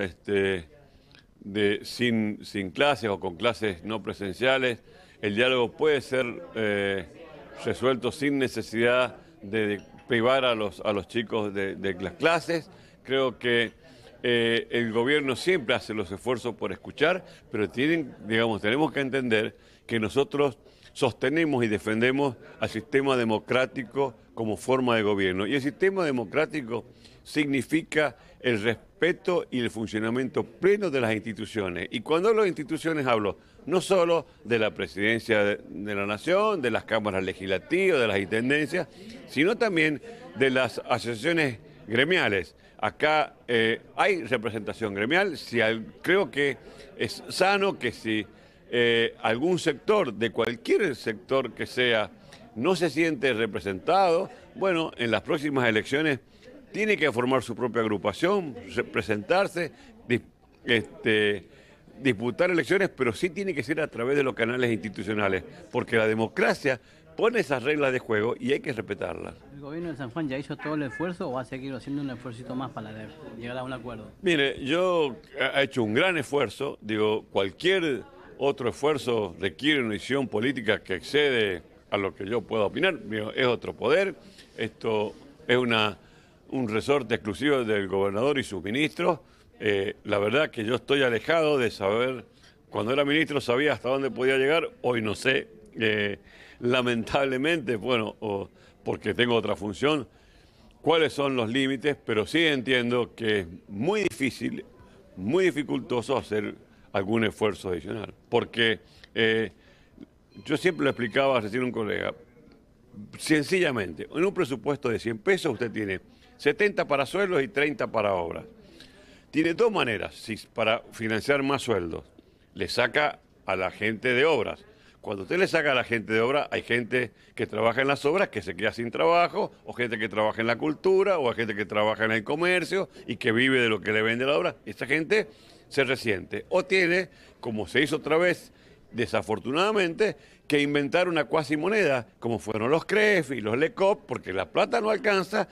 Este, de, sin, sin, clases o con clases no presenciales. El diálogo puede ser eh, resuelto sin necesidad de privar a los, a los chicos de, las clases. Creo que eh, el gobierno siempre hace los esfuerzos por escuchar, pero tienen, digamos, tenemos que entender que nosotros sostenemos y defendemos al sistema democrático como forma de gobierno. Y el sistema democrático significa el respeto y el funcionamiento pleno de las instituciones. Y cuando hablo de instituciones hablo no solo de la presidencia de, la nación, de las cámaras legislativas, de las intendencias, sino también de las asociaciones gremiales. Acá eh, hay representación gremial, creo que es sano que si eh, algún sector, de cualquier sector que sea, no se siente representado, bueno, en las próximas elecciones tiene que formar su propia agrupación, presentarse, este, disputar elecciones, pero sí tiene que ser a través de los canales institucionales, porque la democracia pone esas reglas de juego y hay que respetarlas. ¿El gobierno de San Juan ya hizo todo el esfuerzo o va a seguir haciendo un esfuerzo más para llegar a un acuerdo? Mire, yo he hecho un gran esfuerzo, digo, cualquier otro esfuerzo requiere una visión política que excede a lo que yo pueda opinar. Es otro poder. Esto es una, un resorte exclusivo del gobernador y sus ministros. Eh, la verdad que yo estoy alejado de saber, cuando era ministro sabía hasta dónde podía llegar, hoy no sé. Eh, lamentablemente, bueno, porque tengo otra función, cuáles son los límites, pero sí entiendo que es muy difícil, muy dificultoso hacer algún esfuerzo adicional. Porque eh, yo siempre lo explicaba recién un colega, sencillamente, en un presupuesto de 100 pesos usted tiene 70 para sueldos y 30 para obras. Tiene dos maneras para financiar más sueldos. Le saca a la gente de obras. Cuando usted le saca a la gente de obras, hay gente que trabaja en las obras que se queda sin trabajo, o gente que trabaja en la cultura, o gente que trabaja en el comercio y que vive de lo que le vende la obra. Esta gente se resiente. O tiene, como se hizo otra vez, desafortunadamente, que inventar una cuasi moneda, como fueron los CREF y los LECOP, porque la plata no alcanza,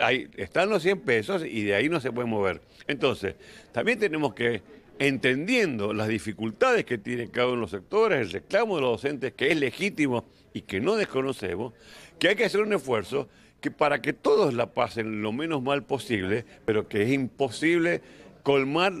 ahí están los 100 pesos y de ahí no se puede mover. Entonces, también tenemos que, entendiendo las dificultades que tiene cada uno de los sectores, el reclamo de los docentes, que es legítimo y que no desconocemos, que hay que hacer un esfuerzo que para que todos la pasen lo menos mal posible, pero que es imposible colmar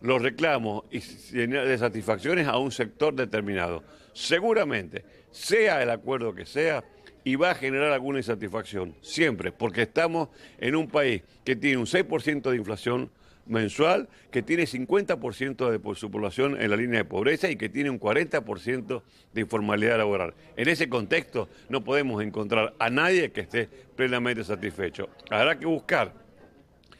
los reclamos y de satisfacciones a un sector determinado. Seguramente, sea el acuerdo que sea, y va a generar alguna insatisfacción, siempre, porque estamos en un país que tiene un 6% de inflación mensual, que tiene 50% de su población en la línea de pobreza y que tiene un 40% de informalidad laboral. En ese contexto no podemos encontrar a nadie que esté plenamente satisfecho. Habrá que buscar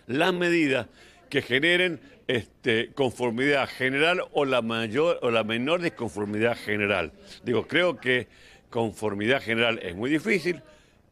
las medidas que generen este, conformidad general o la mayor o la menor desconformidad general. Digo, creo que conformidad general es muy difícil,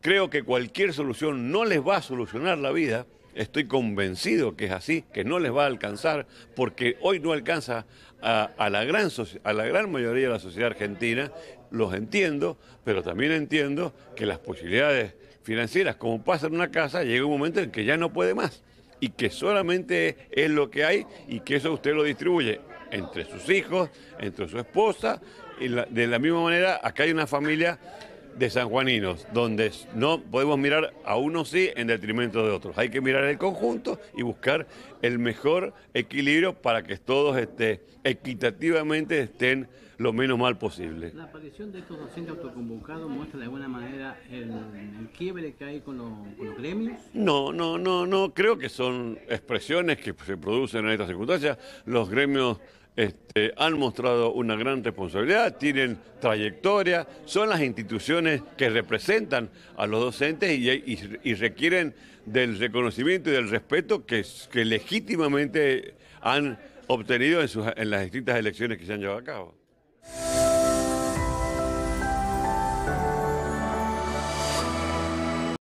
creo que cualquier solución no les va a solucionar la vida, estoy convencido que es así, que no les va a alcanzar, porque hoy no alcanza a, la, gran, a la gran mayoría de la sociedad argentina, los entiendo, pero también entiendo que las posibilidades financieras, como pasa en una casa, llega un momento en que ya no puede más y que solamente es lo que hay y que eso usted lo distribuye entre sus hijos, entre su esposa. Y de la misma manera, acá hay una familia de sanjuaninos, donde no podemos mirar a unos sí en detrimento de otros. Hay que mirar el conjunto y buscar el mejor equilibrio para que todos este, equitativamente estén lo menos mal posible. La aparición de estos docentes autoconvocados muestra de alguna manera el, quiebre que hay con los, con los, gremios. No, no, no, no. Creo que son expresiones que se producen en estas circunstancias. Los gremios este, han mostrado una gran responsabilidad, tienen trayectoria, son las instituciones que representan a los docentes y, requieren del reconocimiento y del respeto que, legítimamente han obtenido en las distintas elecciones que se han llevado a cabo.